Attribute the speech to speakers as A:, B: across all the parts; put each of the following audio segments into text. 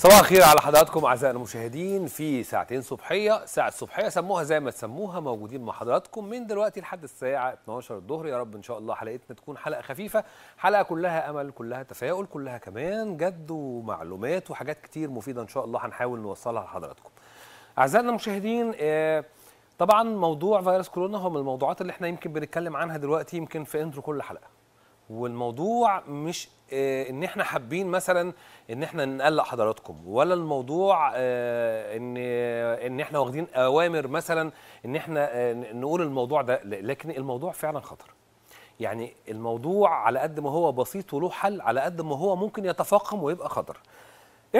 A: صباح الخير على حضراتكم اعزائنا المشاهدين في ساعتين صبحيه ساعه صبحيه سموها زي ما تسموها موجودين مع حضراتكم من دلوقتي لحد الساعه 12 الظهر يا رب ان شاء الله حلقتنا تكون حلقه خفيفه حلقه كلها امل كلها تفاؤل كلها كمان جد ومعلومات وحاجات كتير مفيده ان شاء الله هنحاول نوصلها لحضراتكم اعزائنا المشاهدين آه، طبعا موضوع فيروس كورونا هو من الموضوعات اللي احنا يمكن بنتكلم عنها دلوقتي يمكن في انترو كل حلقه والموضوع مش آه، ان احنا حابين مثلا ان احنا نقلق حضراتكم ولا الموضوع آه، ان آه، ان احنا واخدين اوامر مثلا ان احنا نقول الموضوع ده لكن الموضوع فعلا خطر يعني الموضوع على قد ما هو بسيط وله حل على قد ما هو ممكن يتفاقم ويبقى خطر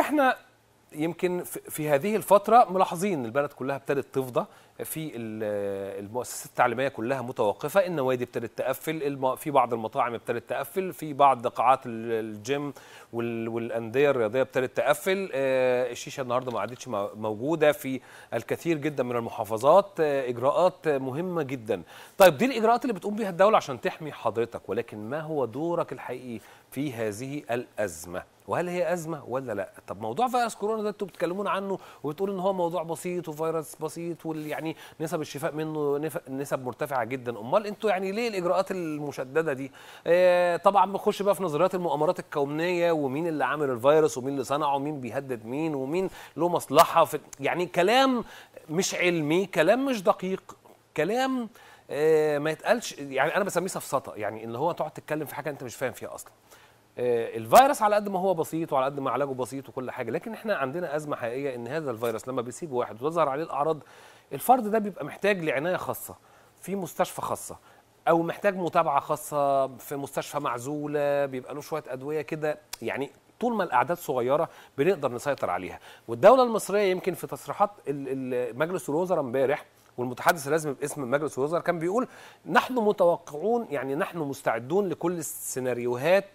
A: احنا يمكن في هذه الفتره ملاحظين البلد كلها ابتدت تفضى في المؤسسات التعليميه كلها متوقفه النوادي ابتدت تقفل في بعض المطاعم ابتدت تقفل في بعض قاعات الجيم والانديه الرياضيه ابتدت تقفل آه، الشيشه النهارده ما عادتش موجوده في الكثير جدا من المحافظات آه، اجراءات مهمه جدا طيب دي الاجراءات اللي بتقوم بها الدوله عشان تحمي حضرتك ولكن ما هو دورك الحقيقي في هذه الازمه وهل هي ازمه ولا لا طب موضوع فيروس كورونا ده انتوا بتتكلمون عنه وبتقول ان هو موضوع بسيط وفيروس بسيط واللي يعني يعني نسب الشفاء منه نسب مرتفعه جدا امال انتوا يعني ليه الاجراءات المشدده دي آه، طبعا بنخش بقى في نظريات المؤامرات الكونيه ومين اللي عامل الفيروس ومين اللي صنعه ومين بيهدد مين ومين له مصلحه في يعني كلام مش علمي كلام مش دقيق كلام آه، ما يتقالش يعني انا بسميه سفسطه يعني ان هو تقعد تتكلم في حاجه انت مش فاهم فيها اصلا آه، الفيروس على قد ما هو بسيط وعلى قد ما علاجه بسيط وكل حاجه لكن احنا عندنا ازمه حقيقيه ان هذا الفيروس لما بيسيب واحد وتظهر عليه الاعراض الفرد ده بيبقى محتاج لعنايه خاصه في مستشفى خاصه او محتاج متابعه خاصه في مستشفى معزوله بيبقى له شويه ادويه كده يعني طول ما الاعداد صغيره بنقدر نسيطر عليها والدوله المصريه يمكن في تصريحات مجلس الوزراء امبارح والمتحدث الرسمي باسم مجلس الوزراء كان بيقول نحن متوقعون يعني نحن مستعدون لكل السيناريوهات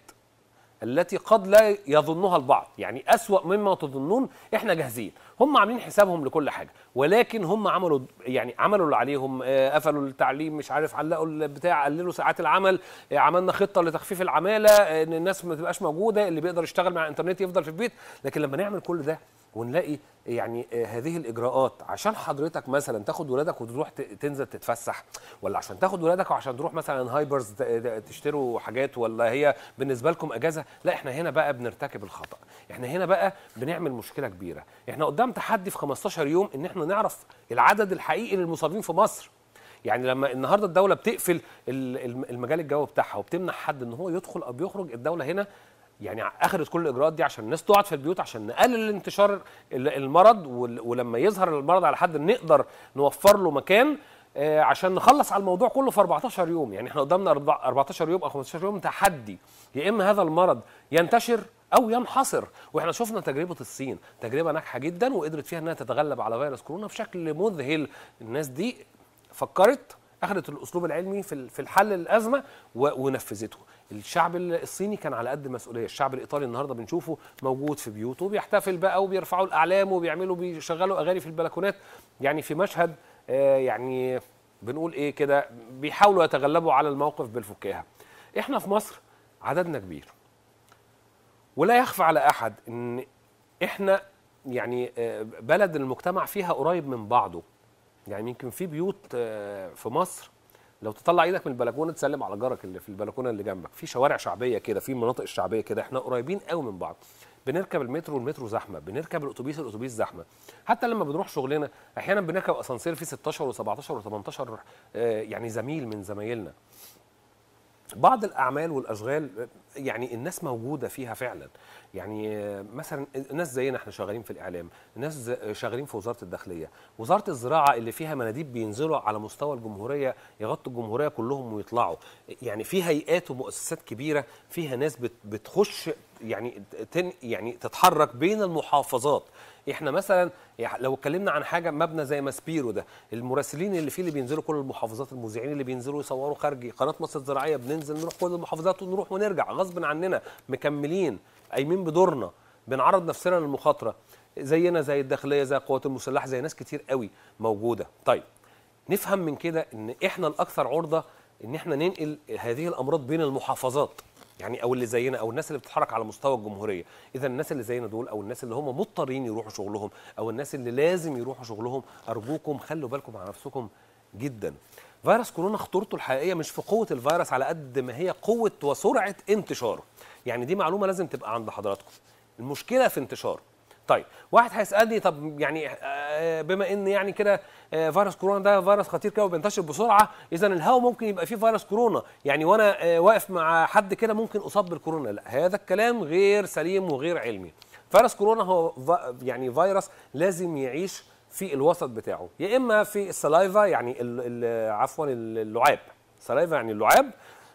A: التي قد لا يظنها البعض يعني أسوأ مما تظنون احنا جاهزين هم عاملين حسابهم لكل حاجه ولكن هم عملوا يعني عملوا اللي عليهم آه، قفلوا التعليم مش عارف علقوا البتاع قللوا ساعات العمل آه، عملنا خطه لتخفيف العماله آه، ان الناس ما تبقاش موجوده اللي بيقدر يشتغل مع الانترنت يفضل في البيت لكن لما نعمل كل ده ونلاقي يعني آه، هذه الاجراءات عشان حضرتك مثلا تاخد ولادك وتروح تنزل تتفسح ولا عشان تاخد ولادك وعشان تروح مثلا هايبرز تشتروا حاجات ولا هي بالنسبه لكم اجازه لا احنا هنا بقى بنرتكب الخطا احنا هنا بقى بنعمل مشكله كبيره احنا قدام تحدي في 15 يوم ان احنا نعرف العدد الحقيقي للمصابين في مصر يعني لما النهارده الدوله بتقفل المجال الجوي بتاعها وبتمنع حد ان هو يدخل او بيخرج الدوله هنا يعني اخذت كل الاجراءات دي عشان الناس تقعد في البيوت عشان نقلل انتشار المرض ولما يظهر المرض على حد نقدر نوفر له مكان آه، عشان نخلص على الموضوع كله في 14 يوم يعني احنا قدامنا 14 يوم او 15 يوم تحدي يا اما هذا المرض ينتشر او ينحصر واحنا شفنا تجربه الصين تجربه ناجحه جدا وقدرت فيها انها تتغلب على فيروس كورونا بشكل مذهل الناس دي فكرت اخذت الاسلوب العلمي في في الحل الازمه ونفذته الشعب الصيني كان على قد مسؤوليه الشعب الايطالي النهارده بنشوفه موجود في بيوته وبيحتفل بقى وبيرفعوا الاعلام وبيعملوا بيشغلوا اغاني في البلكونات يعني في مشهد آه يعني بنقول ايه كده بيحاولوا يتغلبوا على الموقف بالفكاهه احنا في مصر عددنا كبير ولا يخفى على احد ان احنا يعني آه، بلد المجتمع فيها قريب من بعضه يعني يمكن في بيوت آه، في مصر لو تطلع ايدك من البلكونه تسلم على جارك اللي في البلكونه اللي جنبك في شوارع شعبيه كده في مناطق الشعبيه كده احنا قريبين قوي من بعض بنركب المترو المترو زحمه بنركب الاتوبيس الاتوبيس زحمه حتى لما بنروح شغلنا احيانا بنركب اسانسير فيه 16 و17 و18 يعني زميل من زمايلنا بعض الاعمال والاشغال يعني الناس موجوده فيها فعلا يعني مثلا ناس زينا احنا شغالين في الاعلام ناس شغالين في وزاره الداخليه وزاره الزراعه اللي فيها مناديب بينزلوا على مستوى الجمهوريه يغطوا الجمهوريه كلهم ويطلعوا يعني في هيئات ومؤسسات كبيره فيها ناس بتخش يعني تن يعني تتحرك بين المحافظات احنا مثلا لو اتكلمنا عن حاجه مبنى زي ماسبيرو ده المراسلين اللي فيه اللي بينزلوا كل المحافظات المذيعين اللي بينزلوا يصوروا خارجي قناه مصر الزراعيه بننزل نروح كل المحافظات ونروح ونرجع غصب عننا مكملين قايمين بدورنا بنعرض نفسنا للمخاطره زينا زي الداخليه زي القوات المسلحه زي ناس كتير قوي موجوده طيب نفهم من كده ان احنا الاكثر عرضه ان احنا ننقل هذه الامراض بين المحافظات يعني او اللي زينا او الناس اللي بتتحرك على مستوى الجمهوريه اذا الناس اللي زينا دول او الناس اللي هم مضطرين يروحوا شغلهم او الناس اللي لازم يروحوا شغلهم ارجوكم خلوا بالكم على نفسكم جدا فيروس كورونا خطورته الحقيقيه مش في قوه الفيروس على قد ما هي قوه وسرعه انتشاره يعني دي معلومه لازم تبقى عند حضراتكم المشكله في انتشاره طيب واحد هيسالني طب يعني آه، بما ان يعني كده آه، فيروس كورونا ده فيروس خطير كده وبينتشر بسرعه اذا الهواء ممكن يبقى فيه فيروس كورونا يعني وانا آه، واقف مع حد كده ممكن اصاب بالكورونا لا هذا الكلام غير سليم وغير علمي فيروس كورونا هو يعني فيروس لازم يعيش في الوسط بتاعه يا اما في السلايفا يعني عفوا اللعاب السلايفا يعني اللعاب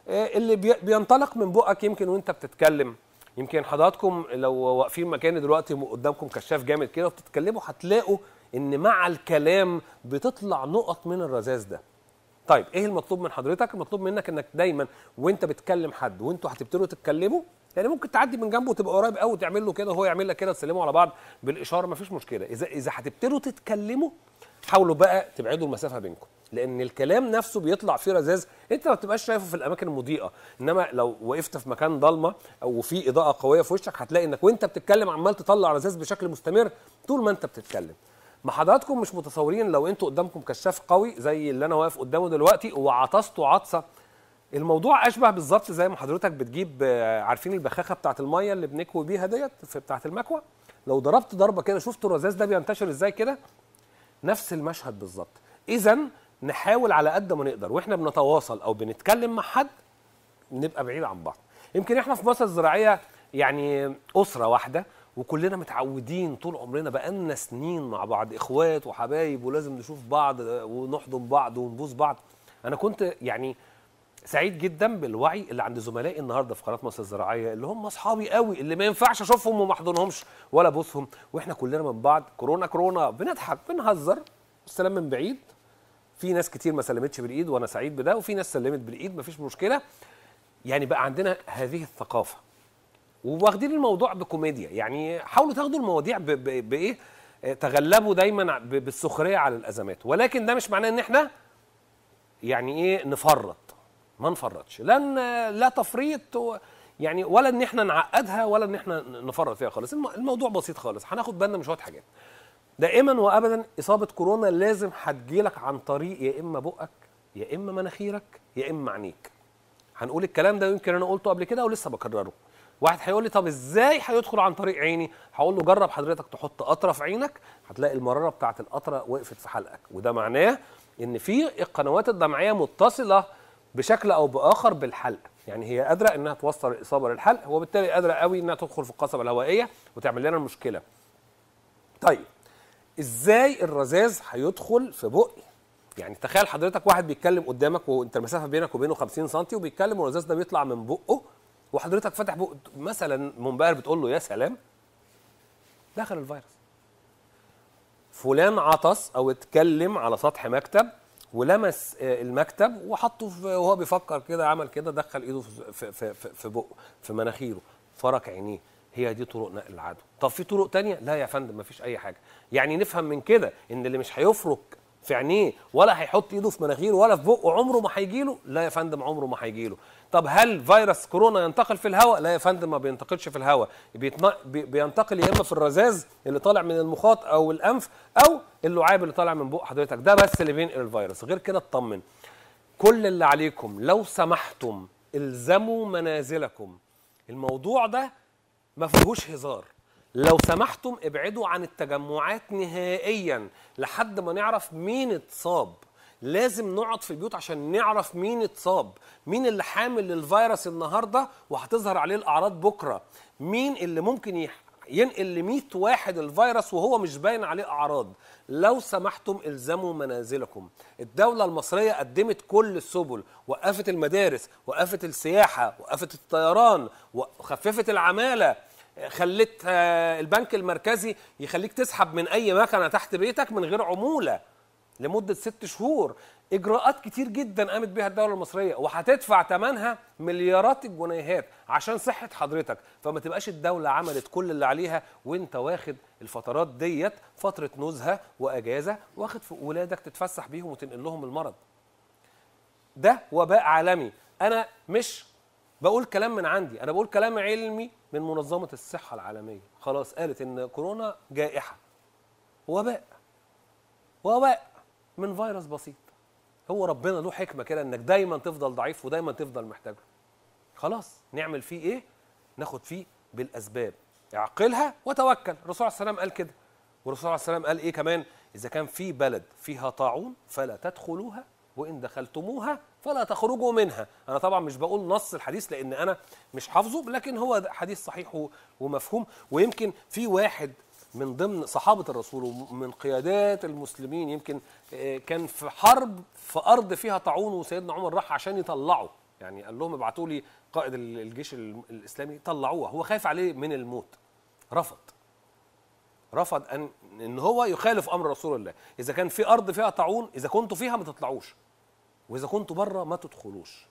A: آه، اللي بينطلق من بقك يمكن وانت بتتكلم يمكن حضراتكم لو واقفين مكان دلوقتي قدامكم كشاف جامد كده وبتتكلموا هتلاقوا ان مع الكلام بتطلع نقط من الرذاذ ده طيب ايه المطلوب من حضرتك المطلوب منك انك دايما وانت بتكلم حد وانتوا هتبتدوا تتكلموا يعني ممكن تعدي من جنبه وتبقى قريب قوي تعمل له كده وهو يعمل لك كده تسلموا على بعض بالاشاره مفيش مشكله اذا اذا هتبتدوا تتكلموا حاولوا بقى تبعدوا المسافه بينكم لان الكلام نفسه بيطلع فيه رذاذ انت ما بتبقاش شايفه في الاماكن المضيئه انما لو وقفت في مكان ضلمه او في اضاءه قويه في وشك هتلاقي انك وانت بتتكلم عمال تطلع رذاذ بشكل مستمر طول ما انت بتتكلم ما حضراتكم مش متصورين لو انتوا قدامكم كشاف قوي زي اللي انا واقف قدامه دلوقتي وعطسته عطسه الموضوع اشبه بالظبط زي ما حضرتك بتجيب آه، عارفين البخاخه بتاعه الميه اللي بنكوي بيها ديت في بتاعه المكوى لو ضربت ضربه كده شفت الرذاذ ده بينتشر ازاي كده نفس المشهد بالظبط اذا نحاول على قد ما نقدر واحنا بنتواصل او بنتكلم مع حد نبقى بعيد عن بعض يمكن احنا في مصر الزراعيه يعني اسره واحده وكلنا متعودين طول عمرنا بقالنا سنين مع بعض اخوات وحبايب ولازم نشوف بعض ونحضن بعض ونبوس بعض انا كنت يعني سعيد جدا بالوعي اللي عند زملائي النهارده في قناه مصر الزراعيه اللي هم اصحابي قوي اللي ما ينفعش اشوفهم وما احضنهمش ولا ابوسهم واحنا كلنا من بعض كورونا كورونا بنضحك بنهزر السلام من بعيد في ناس كتير ما سلمتش بالايد وانا سعيد بده وفي ناس سلمت بالايد مفيش مشكله يعني بقى عندنا هذه الثقافه وواخدين الموضوع بكوميديا يعني حاولوا تاخدوا المواضيع بايه تغلبوا دايما بالسخريه على الازمات ولكن ده مش معناه ان احنا يعني ايه نفرط ما نفرطش لان لا تفريط يعني ولا ان احنا نعقدها ولا ان احنا نفرط فيها خالص الموضوع بسيط خالص هناخد بالنا من شويه حاجات دائما وابدا اصابه كورونا لازم هتجيلك عن طريق يا اما بقك يا اما مناخيرك يا اما عينيك هنقول الكلام ده يمكن انا قلته قبل كده ولسه بكرره واحد هيقول لي طب ازاي هيدخل عن طريق عيني هقول له جرب حضرتك تحط قطره في عينك هتلاقي المراره بتاعه القطره وقفت في حلقك وده معناه ان في القنوات الدمعيه متصله بشكل او باخر بالحلق يعني هي قادره انها توصل الاصابه للحلق وبالتالي قادره قوي انها تدخل في القصبه الهوائيه وتعمل لنا المشكله طيب ازاي الرذاذ هيدخل في بقي يعني تخيل حضرتك واحد بيتكلم قدامك وانت المسافه بينك وبينه 50 سم وبيتكلم والرذاذ ده بيطلع من بقه وحضرتك فاتح بقه مثلا منبهر بتقول له يا سلام دخل الفيروس فلان عطس او اتكلم على سطح مكتب ولمس آه، المكتب وحطه وهو بيفكر كده عمل كده دخل ايده في في في بقه في مناخيره فرك عينيه هي دي طرق نقل العدو طب في طرق تانية لا يا فندم مفيش اي حاجه يعني نفهم من كده ان اللي مش هيفرك في عينيه ولا هيحط ايده في مناخيره ولا في بقه عمره ما هيجيله لا يا فندم عمره ما هيجيله طب هل فيروس كورونا ينتقل في الهواء لا يا فندم ما بينتقلش في الهواء بيتن... بينتقل يا اما في الرذاذ اللي طالع من المخاط او الانف او اللعاب اللي طالع من بق حضرتك ده بس اللي بينقل الفيروس غير كده اطمن كل اللي عليكم لو سمحتم الزموا منازلكم الموضوع ده ما فيهوش هزار لو سمحتم ابعدوا عن التجمعات نهائيا لحد ما نعرف مين اتصاب لازم نقعد في البيوت عشان نعرف مين اتصاب مين اللي حامل للفيروس النهارده وهتظهر عليه الاعراض بكره مين اللي ممكن ينقل ل 100 واحد الفيروس وهو مش باين عليه اعراض لو سمحتم الزموا منازلكم الدوله المصريه قدمت كل السبل وقفت المدارس وقفت السياحه وقفت الطيران وخففت العماله خلت آه، البنك المركزي يخليك تسحب من اي مكنه تحت بيتك من غير عموله لمده ست شهور اجراءات كتير جدا قامت بها الدوله المصريه وهتدفع ثمنها مليارات الجنيهات عشان صحه حضرتك فما تبقاش الدوله عملت كل اللي عليها وانت واخد الفترات ديت فتره نزهه واجازه واخد في ولادك تتفسح بيهم وتنقل لهم المرض ده وباء عالمي انا مش بقول كلام من عندي انا بقول كلام علمي من منظمه الصحه العالميه خلاص قالت ان كورونا جائحه وباء وباء من فيروس بسيط هو ربنا له حكمه كده انك دايما تفضل ضعيف ودايما تفضل محتاجه خلاص نعمل فيه ايه ناخد فيه بالاسباب اعقلها وتوكل الرسول عليه السلام قال كده والرسول عليه السلام قال ايه كمان اذا كان في بلد فيها طاعون فلا تدخلوها وان دخلتموها فلا تخرجوا منها انا طبعا مش بقول نص الحديث لان انا مش حافظه لكن هو حديث صحيح ومفهوم ويمكن في واحد من ضمن صحابه الرسول ومن قيادات المسلمين يمكن آه، كان في حرب في ارض فيها طاعون وسيدنا عمر راح عشان يطلعه يعني قال لهم ابعتوا لي قائد الجيش الاسلامي طلعوه هو خايف عليه من الموت رفض رفض ان ان هو يخالف امر رسول الله اذا كان في ارض فيها طاعون اذا كنتوا فيها ما تطلعوش واذا كنتوا بره ما تدخلوش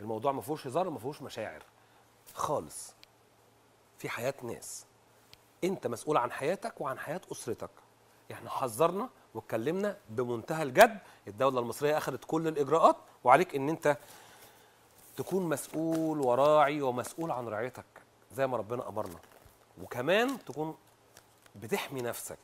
A: الموضوع ما فيهوش هزار ما فيهوش مشاعر خالص في حياه ناس انت مسؤول عن حياتك وعن حياه اسرتك احنا حذرنا واتكلمنا بمنتهى الجد الدوله المصريه اخذت كل الاجراءات وعليك ان انت تكون مسؤول وراعي ومسؤول عن رعيتك زي ما ربنا امرنا وكمان تكون بتحمي نفسك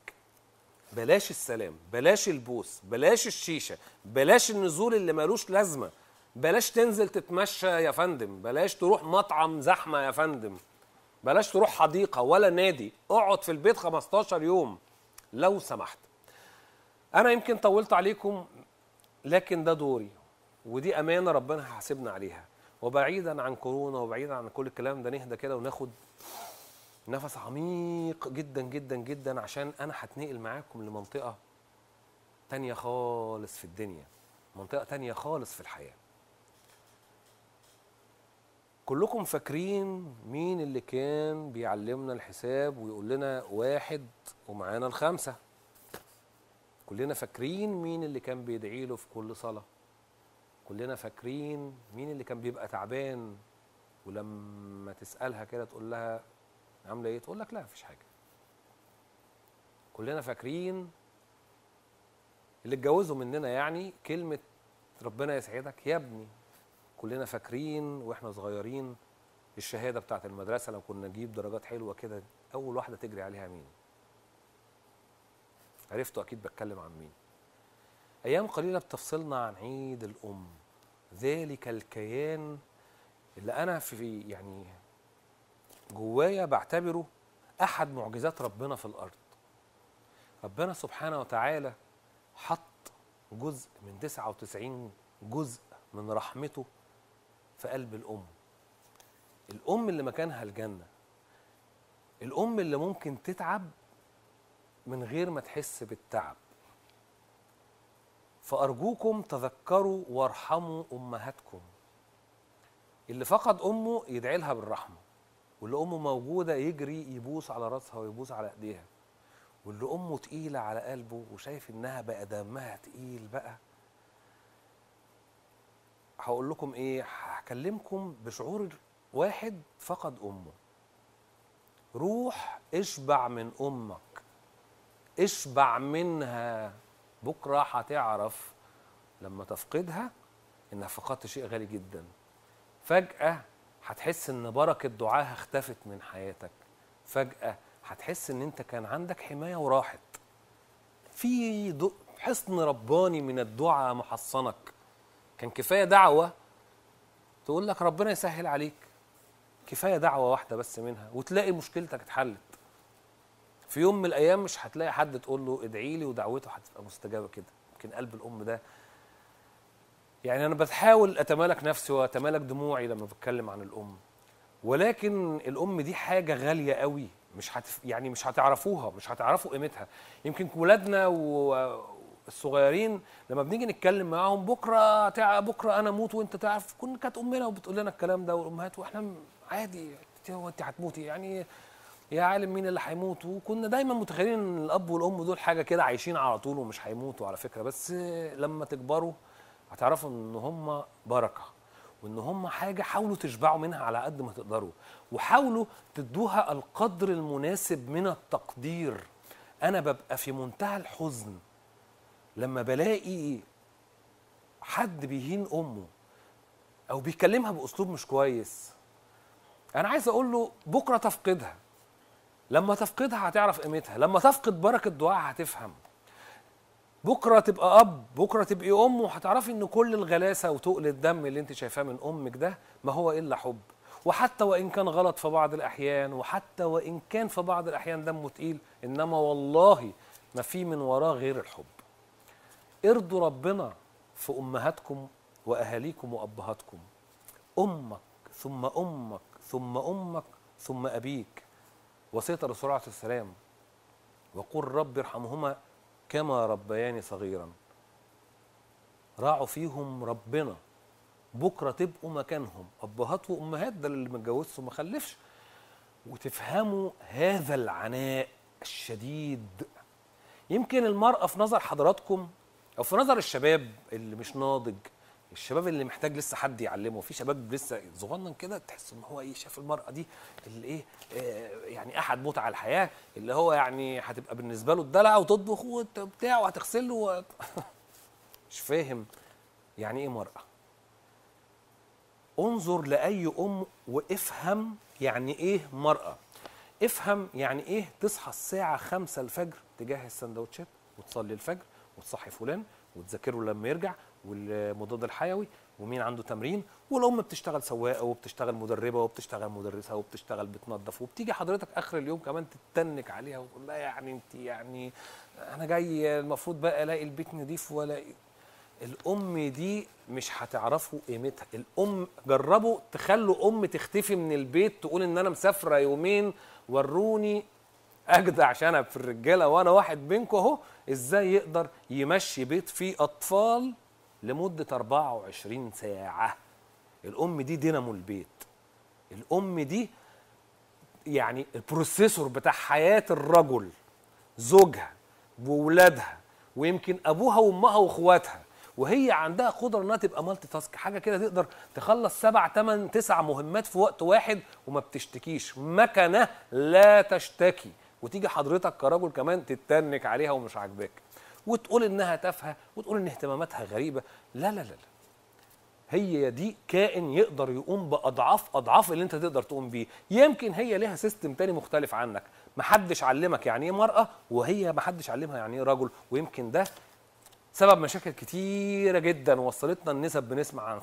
A: بلاش السلام بلاش البوس بلاش الشيشه بلاش النزول اللي ملوش لازمه بلاش تنزل تتمشى يا فندم بلاش تروح مطعم زحمه يا فندم بلاش تروح حديقه ولا نادي اقعد في البيت 15 يوم لو سمحت انا يمكن طولت عليكم لكن ده دوري ودي امانه ربنا هيحاسبنا عليها وبعيدا عن كورونا وبعيدا عن كل الكلام ده نهدى كده وناخد نفس عميق جدا جدا جدا عشان انا هتنقل معاكم لمنطقه تانية خالص في الدنيا منطقه تانية خالص في الحياه كلكم فاكرين مين اللي كان بيعلمنا الحساب ويقول لنا واحد ومعانا الخمسة كلنا فاكرين مين اللي كان بيدعي له في كل صلاة كلنا فاكرين مين اللي كان بيبقى تعبان ولما تسألها كده تقول لها عاملة ايه تقول لك لا مفيش حاجة كلنا فاكرين اللي اتجوزوا مننا يعني كلمة ربنا يسعدك يا ابني كلنا فاكرين واحنا صغيرين الشهاده بتاعت المدرسه لما كنا نجيب درجات حلوه كده اول واحده تجري عليها مين عرفتوا اكيد بتكلم عن مين ايام قليله بتفصلنا عن عيد الام ذلك الكيان اللي انا في يعني جوايا بعتبره احد معجزات ربنا في الارض ربنا سبحانه وتعالى حط جزء من 99 جزء من رحمته في قلب الام الام اللي مكانها الجنه الام اللي ممكن تتعب من غير ما تحس بالتعب فارجوكم تذكروا وارحموا امهاتكم اللي فقد امه يدعي لها بالرحمه واللي امه موجوده يجري يبوس على راسها ويبوس على ايديها واللي امه تقيله على قلبه وشايف انها بقى دمها تقيل بقى هقول لكم ايه هكلمكم بشعور واحد فقد امه روح اشبع من امك اشبع منها بكره هتعرف لما تفقدها انها فقدت شيء غالي جدا فجاه هتحس ان بركه دعاها اختفت من حياتك فجاه هتحس ان انت كان عندك حمايه وراحت في حصن رباني من الدعاء محصنك كان كفايه دعوه تقول لك ربنا يسهل عليك كفايه دعوه واحده بس منها وتلاقي مشكلتك اتحلت في يوم من الايام مش هتلاقي حد تقول له ادعي لي ودعوته هتبقى مستجابه كده يمكن قلب الام ده يعني انا بتحاول اتمالك نفسي واتمالك دموعي لما بتكلم عن الام ولكن الام دي حاجه غاليه قوي مش هتف... يعني مش هتعرفوها مش هتعرفوا قيمتها يمكن ولادنا و... الصغيرين لما بنيجي نتكلم معاهم بكره تع... بكره انا اموت وانت تعرف كنا كانت امنا وبتقول لنا الكلام ده والامهات واحنا عادي هو انت هتموتي يعني يا عالم مين اللي هيموت وكنا دايما متخيلين ان الاب والام دول حاجه كده عايشين على طول ومش هيموتوا على فكره بس لما تكبروا هتعرفوا ان هم بركه وان هم حاجه حاولوا تشبعوا منها على قد ما تقدروا وحاولوا تدوها القدر المناسب من التقدير انا ببقى في منتهى الحزن لما بلاقي حد بيهين امه او بيكلمها باسلوب مش كويس انا عايز اقول له بكره تفقدها لما تفقدها هتعرف قيمتها لما تفقد بركه دعاء هتفهم بكره تبقى اب بكره تبقي ام وهتعرفي ان كل الغلاسه وتقل الدم اللي انت شايفاه من امك ده ما هو الا حب وحتى وان كان غلط في بعض الاحيان وحتى وان كان في بعض الاحيان دمه تقيل انما والله ما في من وراه غير الحب ارضوا ربنا في امهاتكم واهاليكم وابهاتكم امك ثم امك ثم امك ثم ابيك وسيطر الرسول عليه السلام وقل رب ارحمهما كما ربياني صغيرا راعوا فيهم ربنا بكره تبقوا مكانهم ابهات وامهات ده اللي ما اتجوزش وما خلفش وتفهموا هذا العناء الشديد يمكن المراه في نظر حضراتكم او في نظر الشباب اللي مش ناضج الشباب اللي محتاج لسه حد يعلمه في شباب لسه صغنن كده تحس ان هو ايه شاف المراه دي اللي ايه آه، يعني احد متع الحياه اللي هو يعني هتبقى بالنسبه له الدلع وتطبخ وبتاع وهتغسل له مش فاهم يعني ايه مراه انظر لاي ام وافهم يعني ايه مراه افهم يعني ايه تصحى الساعه 5 الفجر تجهز سندوتشات وتصلي الفجر وتصحي فلان وتذاكره لما يرجع والمضاد الحيوي ومين عنده تمرين والام بتشتغل سواقه وبتشتغل مدربه وبتشتغل مدرسه وبتشتغل بتنظف وبتيجي حضرتك اخر اليوم كمان تتنك عليها وتقول لها يعني انت يعني انا جاي المفروض بقى الاقي البيت نضيف ولا الام دي مش هتعرفوا قيمتها الام جربوا تخلوا ام تختفي من البيت تقول ان انا مسافره يومين وروني اجدع شنب في الرجاله وانا واحد منكم اهو ازاي يقدر يمشي بيت فيه اطفال لمده 24 ساعه الام دي دينامو البيت الام دي يعني البروسيسور بتاع حياه الرجل زوجها وولادها ويمكن ابوها وامها واخواتها وهي عندها قدره انها تبقى مالتي تاسك حاجه كده تقدر تخلص سبع تمن تسع مهمات في وقت واحد وما بتشتكيش مكنه لا تشتكي وتيجي حضرتك كرجل كمان تتنك عليها ومش عاجباك وتقول انها تافهه وتقول ان اهتماماتها غريبه لا لا لا, لا. هي دي كائن يقدر يقوم باضعاف اضعاف اللي انت تقدر تقوم بيه يمكن هي ليها سيستم تاني مختلف عنك محدش علمك يعني ايه مرأة وهي محدش علمها يعني ايه رجل ويمكن ده سبب مشاكل كتيرة جدا وصلتنا النسب بنسمع عن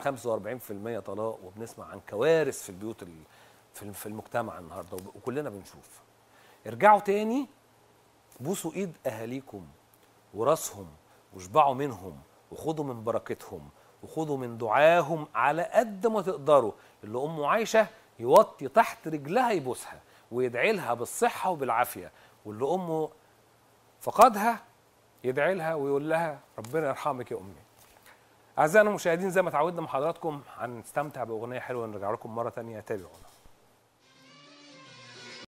A: 45% طلاق وبنسمع عن كوارث في البيوت في المجتمع النهارده وكلنا بنشوف ارجعوا تاني بوسوا ايد اهاليكم وراسهم واشبعوا منهم وخدوا من بركتهم وخدوا من دعاهم على قد ما تقدروا اللي امه عايشه يوطي تحت رجلها يبوسها ويدعي لها بالصحه وبالعافيه واللي امه فقدها يدعي لها ويقول لها ربنا يرحمك يا امي أعزائنا المشاهدين زي ما تعودنا مع حضراتكم هنستمتع بأغنية حلوة نرجع لكم مرة ثانيه تابعونا